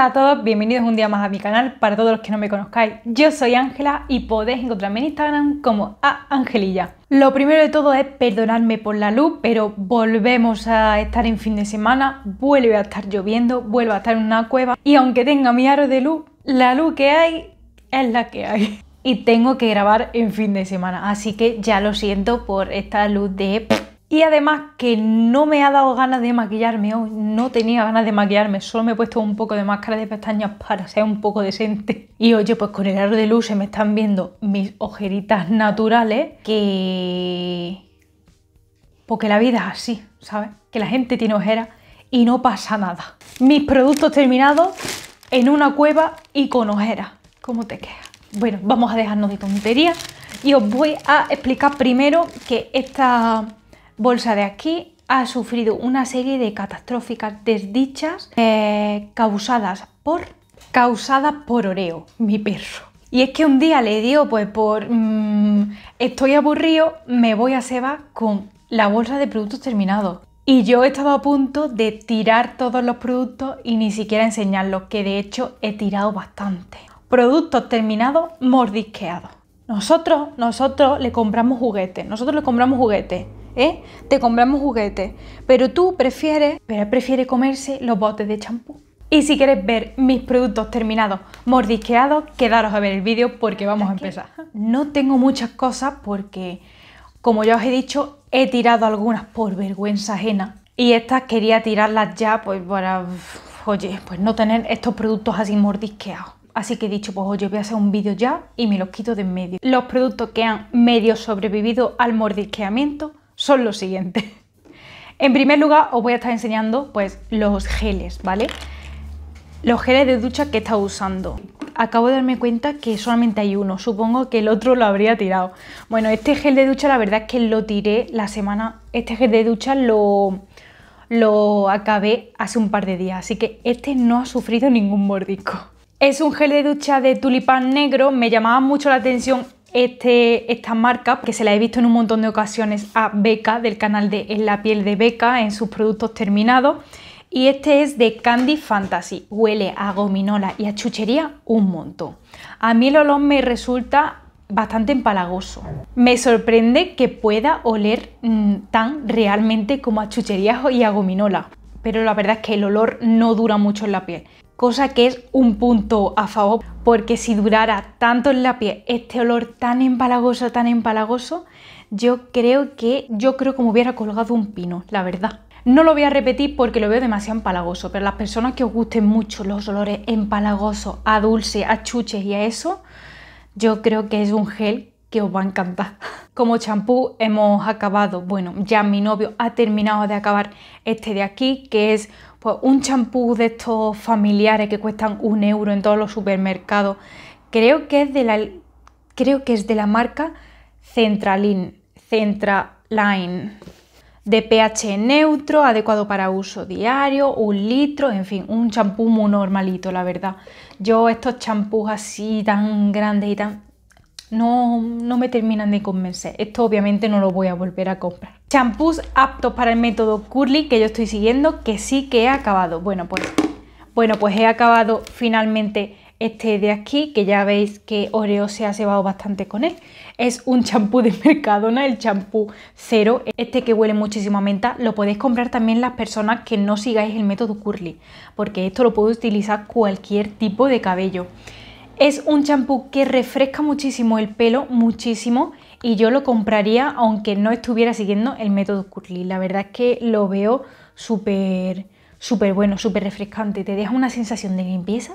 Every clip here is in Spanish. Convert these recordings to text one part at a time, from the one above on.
Hola a todos, bienvenidos un día más a mi canal. Para todos los que no me conozcáis, yo soy Ángela y podéis encontrarme en Instagram como a Angelilla. Lo primero de todo es perdonarme por la luz, pero volvemos a estar en fin de semana, vuelve a estar lloviendo, vuelvo a estar en una cueva y aunque tenga mi aro de luz, la luz que hay es la que hay. Y tengo que grabar en fin de semana, así que ya lo siento por esta luz de... Y además que no me ha dado ganas de maquillarme hoy, no tenía ganas de maquillarme, solo me he puesto un poco de máscara de pestañas para ser un poco decente. Y oye, pues con el aro de luz se me están viendo mis ojeritas naturales que... Porque la vida es así, ¿sabes? Que la gente tiene ojeras y no pasa nada. Mis productos terminados en una cueva y con ojeras. ¿Cómo te queda? Bueno, vamos a dejarnos de tonterías y os voy a explicar primero que esta Bolsa de aquí ha sufrido una serie de catastróficas desdichas eh, causadas por causadas por Oreo, mi perro. Y es que un día le dio pues por mmm, estoy aburrido, me voy a Seba con la bolsa de productos terminados. Y yo he estado a punto de tirar todos los productos y ni siquiera enseñarlos, que de hecho he tirado bastante. Productos terminados mordisqueados. Nosotros, nosotros le compramos juguetes, nosotros le compramos juguetes ¿eh? Te compramos juguetes, pero tú prefieres, pero prefiere comerse los botes de champú. Y si queréis ver mis productos terminados mordisqueados, quedaros a ver el vídeo porque vamos a empezar. No tengo muchas cosas porque, como ya os he dicho, he tirado algunas por vergüenza ajena. Y estas quería tirarlas ya pues para, oye, pues no tener estos productos así mordisqueados. Así que he dicho, pues oye, voy a hacer un vídeo ya y me los quito de en medio. Los productos que han medio sobrevivido al mordisqueamiento son los siguientes. En primer lugar, os voy a estar enseñando pues, los geles, ¿vale? Los geles de ducha que he estado usando. Acabo de darme cuenta que solamente hay uno, supongo que el otro lo habría tirado. Bueno, este gel de ducha la verdad es que lo tiré la semana... Este gel de ducha lo, lo acabé hace un par de días, así que este no ha sufrido ningún mordisco. Es un gel de ducha de tulipán negro, me llamaba mucho la atención este, marca, que se la he visto en un montón de ocasiones a Beca, del canal de En la piel de Beca, en sus productos terminados. Y este es de Candy Fantasy. Huele a gominola y a chuchería un montón. A mí el olor me resulta bastante empalagoso. Me sorprende que pueda oler mm, tan realmente como a chucherías y a gominola pero la verdad es que el olor no dura mucho en la piel, cosa que es un punto a favor, porque si durara tanto en la piel este olor tan empalagoso, tan empalagoso, yo creo que yo creo como hubiera colgado un pino, la verdad. No lo voy a repetir porque lo veo demasiado empalagoso, pero las personas que os gusten mucho los olores empalagosos a dulce, a chuches y a eso, yo creo que es un gel que os va a encantar. Como champú hemos acabado, bueno, ya mi novio ha terminado de acabar este de aquí, que es pues, un champú de estos familiares que cuestan un euro en todos los supermercados. Creo que es de la, creo que es de la marca Centraline, Centraline. De pH neutro, adecuado para uso diario, un litro, en fin, un champú muy normalito, la verdad. Yo estos champús así tan grandes y tan no, me terminan de convencer. Esto obviamente no lo voy a volver a comprar. Champús aptos para el método curly que yo estoy siguiendo, que sí que he acabado. Bueno, pues, bueno, pues he acabado finalmente este de aquí, que ya veis que Oreo se ha cebado bastante con él. Es un champú de Mercadona, el champú cero. Este que huele muchísimo a menta, lo podéis comprar también las personas que no sigáis el método curly, porque esto lo puede utilizar cualquier tipo de cabello. Es un champú que refresca muchísimo el pelo, muchísimo, y yo lo compraría aunque no estuviera siguiendo el método Curly. La verdad es que lo veo súper, súper bueno, súper refrescante. Te deja una sensación de limpieza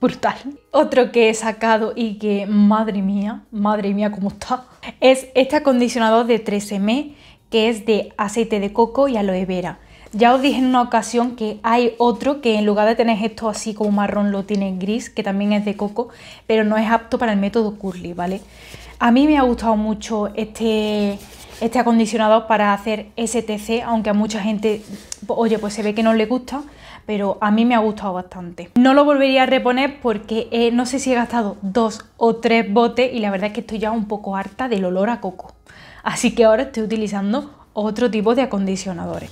brutal. Otro que he sacado y que, madre mía, madre mía, cómo está, es este acondicionador de 13M que es de aceite de coco y aloe vera. Ya os dije en una ocasión que hay otro que en lugar de tener esto así como marrón lo tiene gris, que también es de coco, pero no es apto para el método curly, ¿vale? A mí me ha gustado mucho este, este acondicionador para hacer STC, aunque a mucha gente, pues, oye, pues se ve que no le gusta, pero a mí me ha gustado bastante. No lo volvería a reponer porque eh, no sé si he gastado dos o tres botes y la verdad es que estoy ya un poco harta del olor a coco. Así que ahora estoy utilizando otro tipo de acondicionadores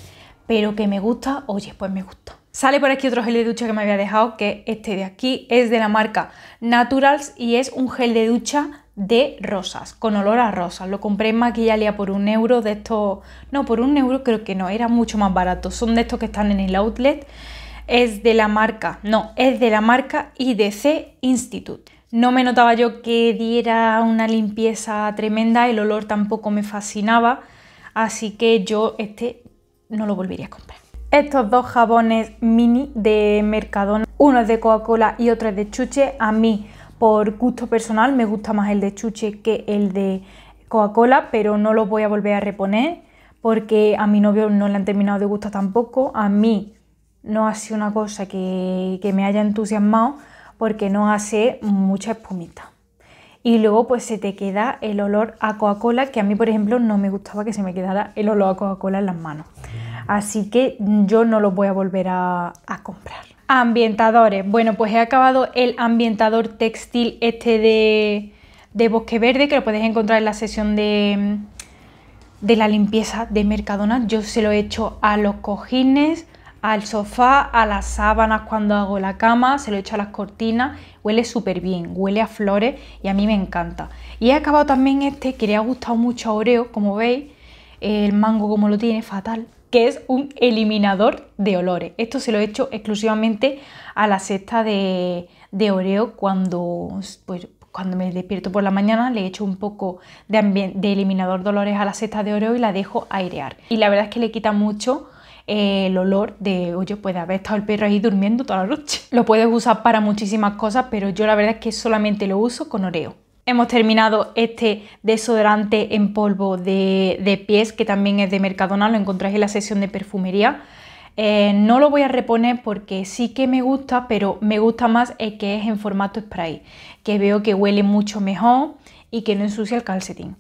pero que me gusta, oye, pues me gusta. Sale por aquí otro gel de ducha que me había dejado, que este de aquí es de la marca Naturals y es un gel de ducha de rosas, con olor a rosas. Lo compré en Maquillalia por un euro de estos... No, por un euro creo que no, era mucho más barato. Son de estos que están en el outlet. Es de la marca, no, es de la marca IDC Institute. No me notaba yo que diera una limpieza tremenda, el olor tampoco me fascinaba, así que yo este no lo volvería a comprar. Estos dos jabones mini de Mercadona, uno es de Coca-Cola y otro es de Chuche, a mí por gusto personal me gusta más el de Chuche que el de Coca-Cola, pero no lo voy a volver a reponer porque a mi novio no le han terminado de gustar tampoco, a mí no ha sido una cosa que, que me haya entusiasmado porque no hace mucha espumita y luego pues se te queda el olor a Coca-Cola, que a mí por ejemplo no me gustaba que se me quedara el olor a Coca-Cola en las manos. Así que yo no lo voy a volver a, comprar. Ambientadores. Bueno, pues he acabado el ambientador textil este de, Bosque Verde, que lo podéis encontrar en la sesión de, de la limpieza de Mercadona. Yo se lo he hecho a los cojines, al sofá, a las sábanas cuando hago la cama, se lo echo a las cortinas, huele súper bien, huele a flores y a mí me encanta. Y he acabado también este que le ha gustado mucho a Oreo, como veis, el mango como lo tiene, fatal, que es un eliminador de olores. Esto se lo he hecho exclusivamente a la cesta de, Oreo cuando, pues, cuando me despierto por la mañana le echo un poco de eliminador de olores a la cesta de Oreo y la dejo airear. Y la verdad es que le quita mucho el olor de, oye, puede haber estado el perro ahí durmiendo toda la noche. Lo puedes usar para muchísimas cosas, pero yo la verdad es que solamente lo uso con oreo. Hemos terminado este desodorante en polvo de, pies, que también es de Mercadona, lo encontráis en la sesión de perfumería. Eh, no lo voy a reponer porque sí que me gusta, pero me gusta más el que es en formato spray, que veo que huele mucho mejor y que no ensucia el calcetín.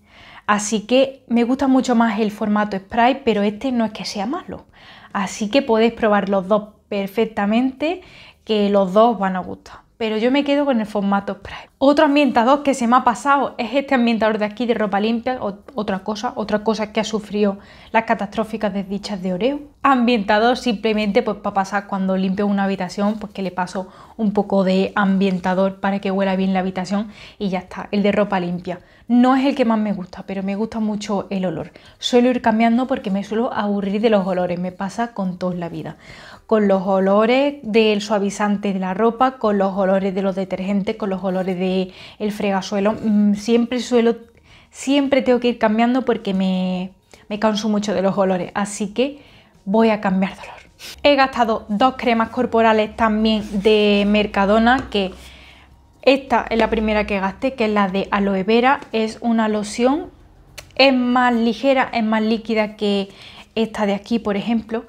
Así que me gusta mucho más el formato spray, pero este no es que sea malo. Así que podéis probar los dos perfectamente, que los dos van a gustar pero yo me quedo con el formato spray. Otro ambientador que se me ha pasado es este ambientador de aquí de ropa limpia, otra cosa, otra cosa que ha sufrido las catastróficas desdichas de Oreo. Ambientador simplemente pues para pasar cuando limpio una habitación, pues que le paso un poco de ambientador para que huela bien la habitación y ya está, el de ropa limpia. No es el que más me gusta, pero me gusta mucho el olor. Suelo ir cambiando porque me suelo aburrir de los olores, me pasa con toda la vida. Con los olores del suavizante de la ropa, con los olores de los detergentes, con los olores del el fregasuelo. Mm, siempre suelo, siempre tengo que ir cambiando porque me, me canso mucho de los olores, así que voy a cambiar dolor He gastado dos cremas corporales también de Mercadona, que esta es la primera que gasté, que es la de aloe vera. Es una loción, es más ligera, es más líquida que esta de aquí, por ejemplo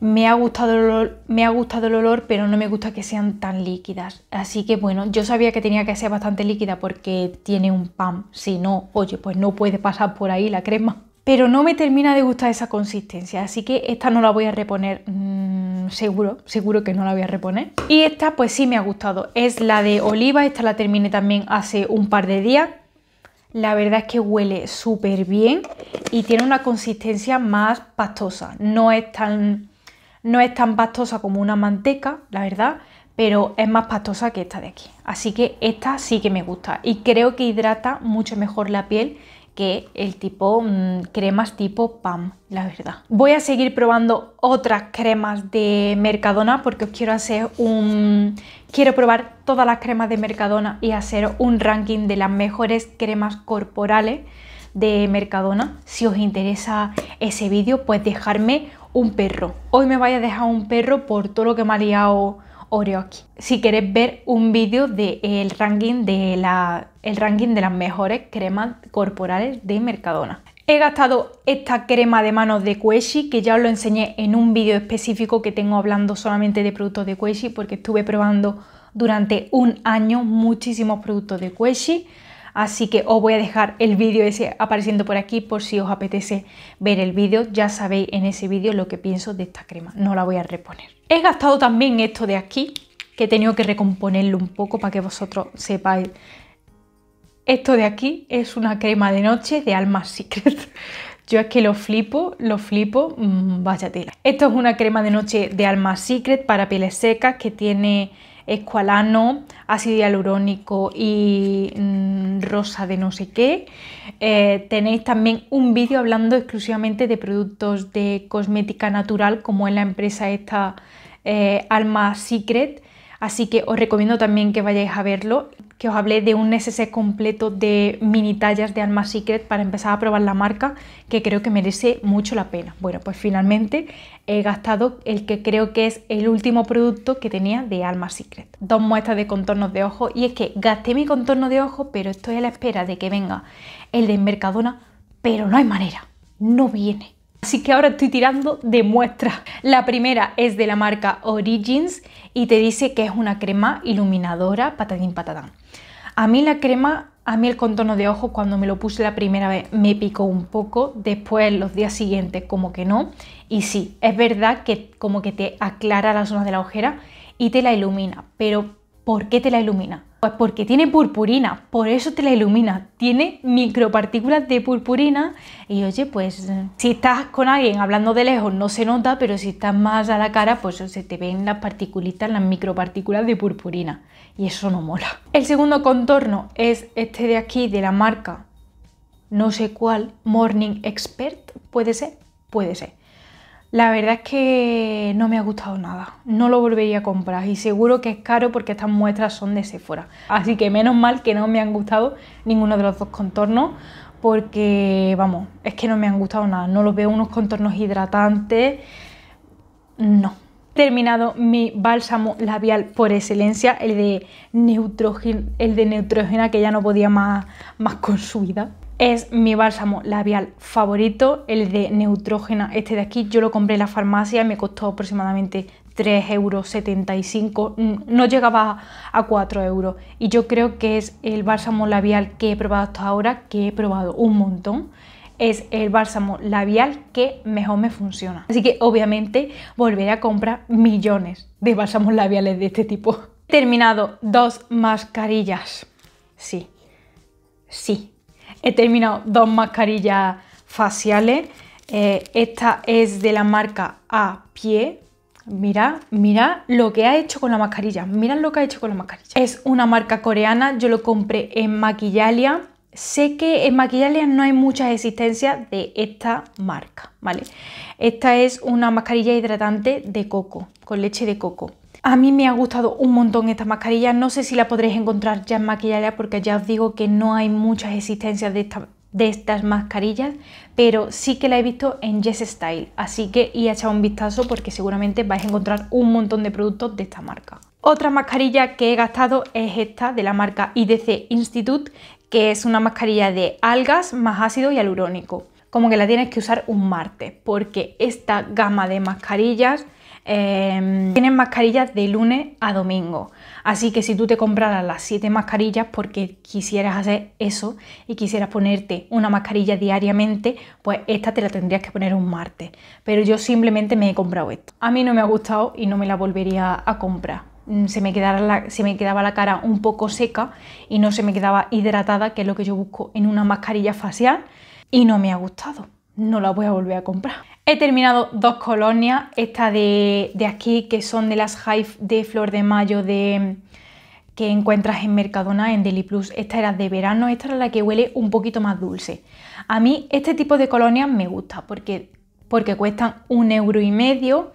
me ha, gustado el olor, me ha gustado el olor, pero no me gusta que sean tan líquidas. Así que bueno, yo sabía que tenía que ser bastante líquida porque tiene un pan. Si no, oye, pues no puede pasar por ahí la crema. Pero no me termina de gustar esa consistencia, así que esta no la voy a reponer, mm, seguro, seguro que no la voy a reponer. Y esta pues sí me ha gustado, es la de oliva, esta la terminé también hace un par de días, la verdad es que huele súper bien y tiene una consistencia más pastosa, no es tan no es tan pastosa como una manteca, la verdad, pero es más pastosa que esta de aquí. Así que esta sí que me gusta y creo que hidrata mucho mejor la piel que el tipo mm, cremas tipo PAM, la verdad. Voy a seguir probando otras cremas de Mercadona porque os quiero hacer un... Quiero probar todas las cremas de Mercadona y hacer un ranking de las mejores cremas corporales de Mercadona. Si os interesa ese vídeo, pues dejarme un perro. Hoy me vaya a dejar un perro por todo lo que me ha liado Oreo aquí. Si queréis ver un vídeo del ranking, de el ranking de las mejores cremas corporales de Mercadona. He gastado esta crema de manos de Kueshi que ya os lo enseñé en un vídeo específico que tengo hablando solamente de productos de Kueshi porque estuve probando durante un año muchísimos productos de Kueshi. Así que os voy a dejar el vídeo ese apareciendo por aquí por si os apetece ver el vídeo. Ya sabéis en ese vídeo lo que pienso de esta crema, no la voy a reponer. He gastado también esto de aquí, que he tenido que recomponerlo un poco para que vosotros sepáis. Esto de aquí es una crema de noche de Alma Secret. Yo es que lo flipo, lo flipo, mm, vaya tela. Esto es una crema de noche de Alma Secret para pieles secas que tiene escualano, ácido hialurónico y mm, rosa de no sé qué. Eh, tenéis también un vídeo hablando exclusivamente de productos de cosmética natural como es la empresa esta eh, Alma Secret Así que os recomiendo también que vayáis a verlo, que os hablé de un SS completo de mini tallas de Alma Secret para empezar a probar la marca, que creo que merece mucho la pena. Bueno, pues finalmente he gastado el que creo que es el último producto que tenía de Alma Secret. Dos muestras de contornos de ojos y es que gasté mi contorno de ojos, pero estoy a la espera de que venga el de Mercadona, pero no hay manera, no viene. Así que ahora estoy tirando de muestras. La primera es de la marca Origins y te dice que es una crema iluminadora patadín patadán. A mí la crema, a mí el contorno de ojos cuando me lo puse la primera vez me picó un poco, después los días siguientes como que no. Y sí, es verdad que como que te aclara las zonas de la ojera y te la ilumina, pero ¿por qué te la ilumina? Pues porque tiene purpurina, por eso te la ilumina. Tiene micropartículas de purpurina y oye, pues si estás con alguien hablando de lejos no se nota, pero si estás más a la cara, pues se te ven las particulitas, las micropartículas de purpurina y eso no mola. El segundo contorno es este de aquí de la marca no sé cuál, Morning Expert, puede ser, puede ser. La verdad es que no me ha gustado nada, no lo volvería a comprar y seguro que es caro porque estas muestras son de Sephora. Así que menos mal que no me han gustado ninguno de los dos contornos porque, vamos, es que no me han gustado nada, no los veo unos contornos hidratantes, no. Terminado mi bálsamo labial por excelencia, el de Neutrogena, el de Neutrogena que ya no podía más, más con es mi bálsamo labial favorito, el de Neutrógena, este de aquí. Yo lo compré en la farmacia, me costó aproximadamente 3,75 euros, mm, no llegaba a 4 euros. Y yo creo que es el bálsamo labial que he probado hasta ahora, que he probado un montón, es el bálsamo labial que mejor me funciona. Así que obviamente volveré a comprar millones de bálsamos labiales de este tipo. He terminado dos mascarillas. Sí, sí, He terminado dos mascarillas faciales. Eh, esta es de la marca A Pie. Mirad, mirad lo que ha hecho con la mascarilla. Mirad lo que ha hecho con la mascarilla. Es una marca coreana. Yo lo compré en Maquillalia. Sé que en Maquillalia no hay muchas existencias de esta marca, ¿vale? Esta es una mascarilla hidratante de coco, con leche de coco. A mí me ha gustado un montón esta mascarilla, no sé si la podréis encontrar ya en Maquillalia porque ya os digo que no hay muchas existencias de esta de estas mascarillas, pero sí que la he visto en Yes Style, así que y echar un vistazo porque seguramente vais a encontrar un montón de productos de esta marca. Otra mascarilla que he gastado es esta de la marca IDC Institute, que es una mascarilla de algas más ácido y hialurónico. Como que la tienes que usar un martes, porque esta gama de mascarillas em, tienen mascarillas de lunes a domingo. Así que si tú te compraras las 7 mascarillas porque quisieras hacer eso y quisieras ponerte una mascarilla diariamente, pues esta te la tendrías que poner un martes. Pero yo simplemente me he comprado esto. A mí no me ha gustado y no me la volvería a comprar. Mm, se me, se me quedaba la cara un poco seca y no se me quedaba hidratada, que es lo que yo busco en una mascarilla facial, y no me ha gustado. No la voy a volver a comprar. He terminado dos colonias, esta de, aquí, que son de las Hive de Flor de Mayo de, que encuentras en Mercadona, en Deli Plus. Esta era de verano, esta era la que huele un poquito más dulce. A mí este tipo de colonias me gusta porque, porque cuestan un euro y medio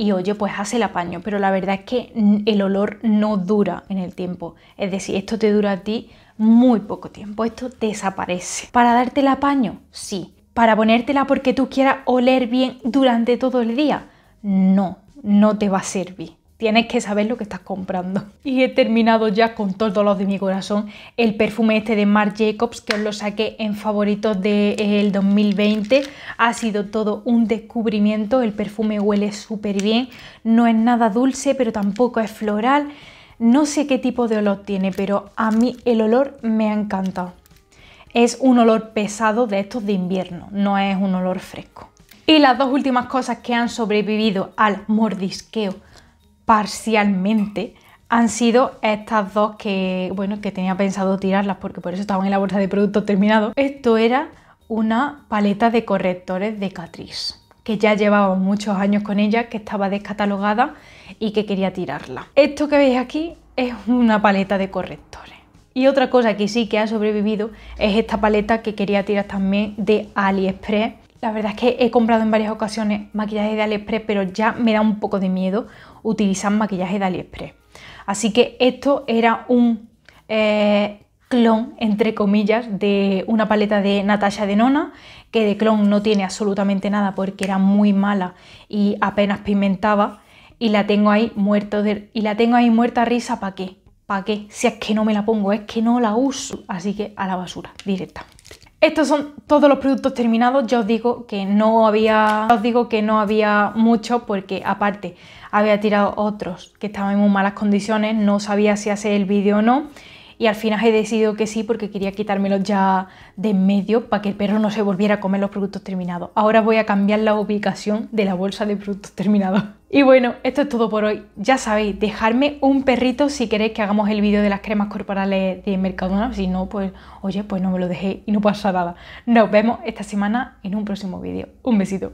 y oye, pues hace el apaño, pero la verdad es que el olor no dura en el tiempo, es decir, esto te dura a ti muy poco tiempo, esto desaparece. ¿Para darte el apaño? Sí. ¿Para ponértela porque tú quieras oler bien durante todo el día? No, no te va a servir tienes que saber lo que estás comprando. Y he terminado ya con todo el dolor de mi corazón el perfume este de Marc Jacobs que os lo saqué en favoritos del eh, 2020. Ha sido todo un descubrimiento, el perfume huele súper bien, no es nada dulce pero tampoco es floral. No sé qué tipo de olor tiene, pero a mí el olor me ha encantado. Es un olor pesado de estos de invierno, no es un olor fresco. Y las dos últimas cosas que han sobrevivido al mordisqueo parcialmente han sido estas dos que, bueno, que tenía pensado tirarlas porque por eso estaban en la bolsa de productos terminados. Esto era una paleta de correctores de Catrice, que ya llevaba muchos años con ella, que estaba descatalogada y que quería tirarla. Esto que veis aquí es una paleta de correctores. Y otra cosa que sí que ha sobrevivido es esta paleta que quería tirar también de AliExpress la verdad es que he comprado en varias ocasiones maquillaje de Aliexpress, pero ya me da un poco de miedo utilizar maquillaje de Aliexpress. Así que esto era un eh, clon, entre comillas, de una paleta de Natasha Denona, que de clon no tiene absolutamente nada porque era muy mala y apenas pigmentaba. Y la tengo ahí muerta de, y la tengo ahí muerta risa, ¿para qué? ¿Para qué? Si es que no me la pongo, es que no la uso. Así que a la basura, directa. Estos son todos los productos terminados. yo os digo que no había, os digo que no había mucho porque aparte había tirado otros que estaban en muy malas condiciones, no sabía si hacer el vídeo o no. Y al final he decidido que sí porque quería quitármelos ya de en medio para que el perro no se volviera a comer los productos terminados. Ahora voy a cambiar la ubicación de la bolsa de productos terminados. Y bueno, esto es todo por hoy. Ya sabéis, dejadme un perrito si queréis que hagamos el vídeo de las cremas corporales de Mercadona. Si no, pues oye, pues no me lo dejé y no pasa nada. Nos vemos esta semana en un próximo vídeo. Un besito.